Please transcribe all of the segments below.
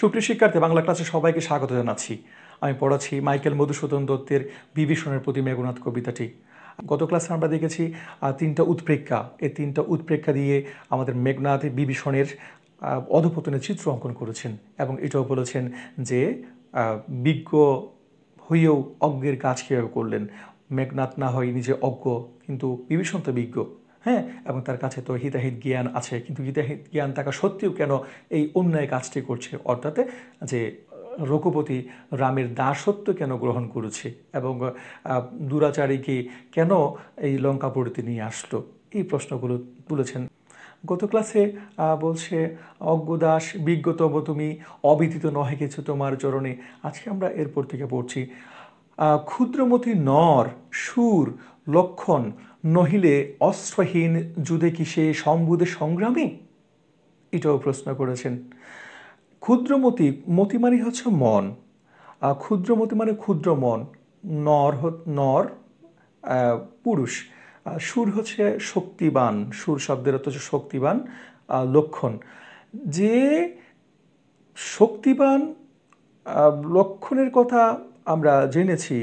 সুপ্রিয় শিক্ষার্থী বাংলা ক্লাসে সবাইকে স্বাগত জানাচ্ছি আমি পড়াচ্ছি মাইকেল মধুসূদন দত্তের বিভীষণের প্রতি মেঘনাথ কবিতাটি গত ক্লাসে আমরা দেখেছি তিনটা উৎপ্রেক্ষা এই তিনটা উৎপ্রেক্ষা দিয়ে আমাদের মেঘনাথ বিভীষণের অধপতনের চিত্র অঙ্কন করেছেন এবং এটাও বলেছেন যে বিজ্ঞ হইয়েও অজ্ঞের কাজ কীভাবে করলেন মেঘনাথ না হয় নিজে অজ্ঞ কিন্তু বিভীষণ তো বিজ্ঞ হ্যাঁ এবং তার কাছে তো হিতাহিত জ্ঞান আছে কিন্তু হিতাহিত জ্ঞান থাকা সত্ত্বেও কেন এই অন্যায় কাজটি করছে অর্থাৎ যে রঘুপতি রামের দাসত্ব কেন গ্রহণ করেছে এবং দুরাচারীকে কেন এই লঙ্কাপুরীতে নিয়ে আসলো এই প্রশ্নগুলো তুলেছেন গত ক্লাসে বলছে অজ্ঞদাস বিজ্ঞতব তুমি অবিদিত নহে কিছু তোমার চরণে আজকে আমরা এরপর থেকে পড়ছি ক্ষুদ্রমতি নর সুর লক্ষণ নহিলে অস্ত্রহীন যুদে কি সে সম্বুদে সংগ্রামী এটাও প্রশ্ন করেছেন ক্ষুদ্রমতি মতি মানে হচ্ছে মন ক্ষুদ্রমতি মানে ক্ষুদ্র মন নর নর পুরুষ সুর হচ্ছে শক্তিবান সুর শব্দের অর্থ হচ্ছে শক্তিবান লক্ষণ যে শক্তিবান লক্ষণের কথা আমরা জেনেছি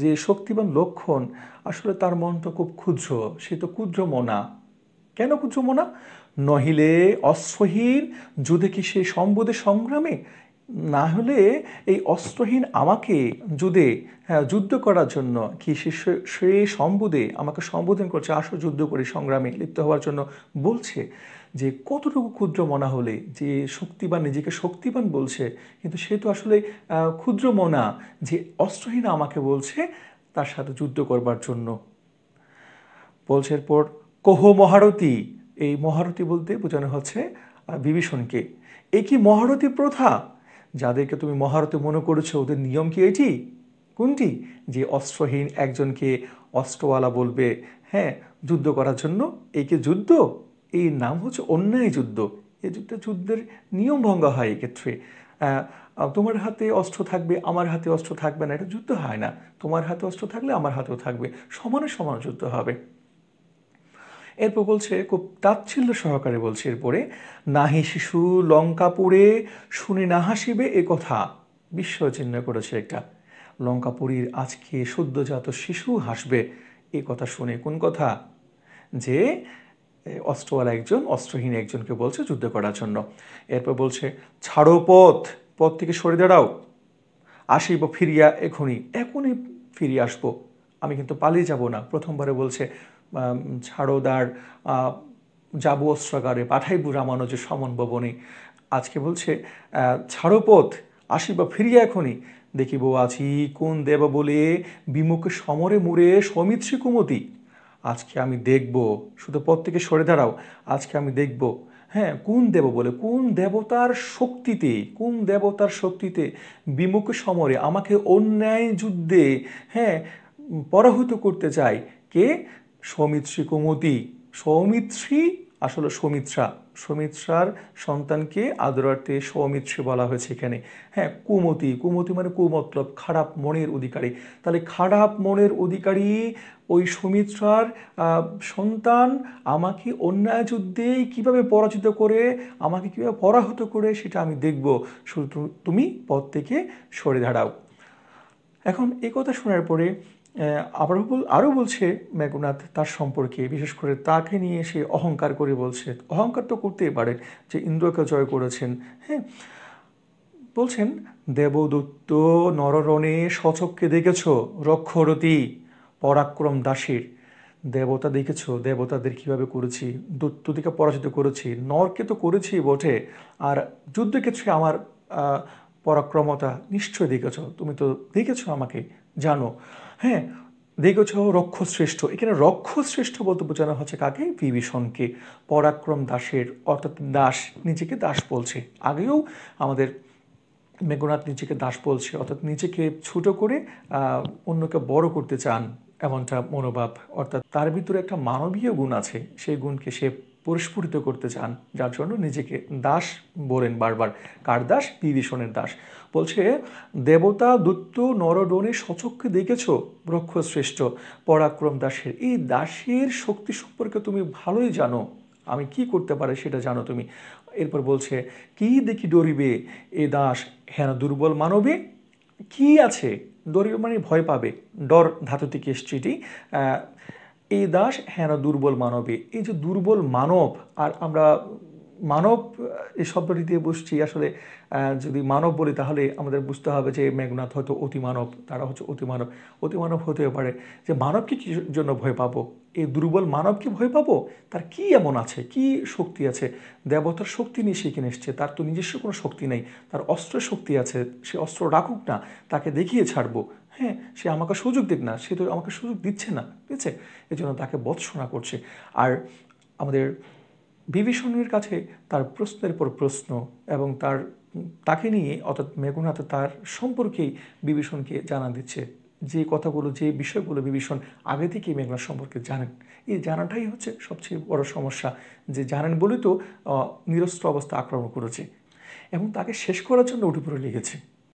যে শক্তিবান লক্ষণ আসলে তার মনটা খুব ক্ষুদ্র সে তো ক্ষুদ্র মোনা কেন ক্ষুদ্র মোনা নহিলে অশ্বহীন যদি কি সে সম্বোধে সংগ্রামে না হলে এই অস্ত্রহীন আমাকে যুদে হ্যাঁ যুদ্ধ করার জন্য কি সে সে সম্বোধে আমাকে সম্বোধন করছে আসো যুদ্ধ করে সংগ্রামে লিপ্ত হওয়ার জন্য বলছে যে কতটুকু ক্ষুদ্র মনা হলে যে শক্তিবান নিজেকে শক্তিবান বলছে কিন্তু সে তো আসলে ক্ষুদ্র মনা যে অস্ত্রহীন আমাকে বলছে তার সাথে যুদ্ধ করবার জন্য বলছে এরপর কোহ মহারতী এই মহারতী বলতে বোঝানো হচ্ছে বিভীষণকে এ কি মহারতী প্রথা যাদেরকে তুমি মহারতে মনে করেছো ওদের নিয়ম কি এটি কোনটি যে অস্ত্রহীন একজনকে অস্ত্রওয়ালা বলবে হ্যাঁ যুদ্ধ করার জন্য একে যুদ্ধ এই নাম হচ্ছে অন্যায় যুদ্ধ এ যুদ্ধে যুদ্ধের নিয়ম ভঙ্গ হয় এক্ষেত্রে তোমার হাতে অস্ত্র থাকবে আমার হাতে অস্ত্র থাকবে না এটা যুদ্ধ হয় না তোমার হাতে অস্ত্র থাকলে আমার হাতেও থাকবে সমানে সমান যুদ্ধ হবে এরপর বলছে খুব তাচ্ছিল্য সহকারে বলছে এরপরে নাহি শিশু লঙ্কাপুরে শুনে না হাসিবে এ কথা বিশ্ব চিহ্ন করেছে একটা পুরীর আজকে সদ্যজাত শিশু হাসবে এ কথা শুনে কোন কথা যে অস্ত্রওয়ালা একজন অস্ত্রহীন একজনকে বলছে যুদ্ধ করার জন্য এরপর বলছে ছাড়ো পথ পথ থেকে সরে দাঁড়াও আসিব ফিরিয়া এখনই এখনই ফিরিয়ে আসবো আমি কিন্তু পালিয়ে যাব না প্রথমবারে বলছে ছাড়োদার যাবু অস্ত্রাগারে পাঠাইবু রামানুজের সমন ভবনে আজকে বলছে ছাড়োপথ আসিবা ফিরিয়া এখনই দেখিব আছি কোন দেব বলে বিমুখে সমরে মুড়ে সমিত শ্রীকুমতি আজকে আমি দেখব শুধু পথ থেকে সরে দাঁড়াও আজকে আমি দেখব হ্যাঁ কোন দেব বলে কোন দেবতার শক্তিতে কোন দেবতার শক্তিতে বিমুখ সমরে আমাকে অন্যায় যুদ্ধে হ্যাঁ পরাহত করতে চায় কে সৌমিত্রী কুমতি সৌমিত্রী আসলে সৌমিত্রা সৌমিত্রার সন্তানকে আদরার্থে সৌমিত্রী বলা হয়েছে এখানে হ্যাঁ কুমতি কুমতি মানে কুমতলব খারাপ মনের অধিকারী তাহলে খারাপ মনের অধিকারী ওই সুমিত্রার সন্তান আমাকে অন্যায় যুদ্ধে কীভাবে পরাজিত করে আমাকে কীভাবে পরাহত করে সেটা আমি দেখব শুধু তুমি পথ থেকে সরে দাঁড়াও এখন এ কথা শোনার পরে আবার আরও বলছে মেঘনাথ তার সম্পর্কে বিশেষ করে তাকে নিয়ে সে অহংকার করে বলছে অহংকার তো করতেই পারে যে ইন্দ্রকে জয় করেছেন হ্যাঁ বলছেন দেবদত্ত নররণে সচককে দেখেছ রক্ষরতি পরাক্রম দাসের দেবতা দেখেছ দেবতাদের কিভাবে করেছি দত্তদিকে পরাজিত করেছি নরকে তো করেছি বটে আর যুদ্ধক্ষেত্রে আমার পরাক্রমতা নিশ্চয় দেখেছ তুমি তো দেখেছ আমাকে জানো হ্যাঁ দেখেছ রক্ষশ্রেষ্ঠ এখানে রক্ষশ্রেষ্ঠ বলতে বোঝানো হচ্ছে কাকে বিভীষণকে পরাক্রম দাসের অর্থাৎ দাস নিজেকে দাস বলছে আগেও আমাদের মেঘনাথ নিজেকে দাস বলছে অর্থাৎ নিজেকে ছোট করে অন্যকে বড় করতে চান এমনটা মনোভাব অর্থাৎ তার ভিতরে একটা মানবীয় গুণ আছে সেই গুণকে সে পরিস্ফুটিত করতে চান যার জন্য নিজেকে দাস বলেন বারবার কার দাস বিভীষণের দাস বলছে দেবতা দূত্য নরডনে সচক্ষে দেখেছ শ্রেষ্ঠ পরাক্রম দাসের এই দাসের শক্তি সম্পর্কে তুমি ভালোই জানো আমি কি করতে পারে সেটা জানো তুমি এরপর বলছে কি দেখি ডরিবে এ দাস হেন দুর্বল মানবে কি আছে দরিব মানে ভয় পাবে ডর ধাতু থেকে এসছে এই দাস হেন হ্যাঁ, দুর্বল মানবে এই যে দুর্বল মানব আর আমরা মানব এই শব্দটি দিয়ে বসছি আসলে যদি মানব বলি তাহলে আমাদের বুঝতে হবে যে মেঘনাথ হয়তো অতিমানব তারা হচ্ছে অতিমানব অতিমানব হতে পারে যে মানবকে কি জন্য ভয় পাবো এই দুর্বল মানবকে ভয় পাবো তার কি এমন আছে কি শক্তি আছে দেবতার শক্তি নিয়ে সে কিনে এসছে তার তো নিজস্ব কোনো শক্তি নেই তার অস্ত্র শক্তি আছে সে অস্ত্র রাখুক না তাকে দেখিয়ে ছাড়বো হ্যাঁ সে আমাকে সুযোগ দিক না সে তো আমাকে সুযোগ দিচ্ছে না ঠিক আছে এজন্য তাকে বৎসনা করছে আর আমাদের বিভীষণের কাছে তার প্রশ্নের পর প্রশ্ন এবং তার তাকে নিয়ে অর্থাৎ মেঘনাথ তার সম্পর্কেই বিভীষণকে জানা দিচ্ছে যে কথাগুলো যে বিষয়গুলো বিভীষণ আগে থেকেই মেঘনাথ সম্পর্কে জানেন এই জানাটাই হচ্ছে সবচেয়ে বড় সমস্যা যে জানেন বলেই তো নিরস্ত্র অবস্থা আক্রমণ করেছে এবং তাকে শেষ করার জন্য উঠে পড়ে লেগেছে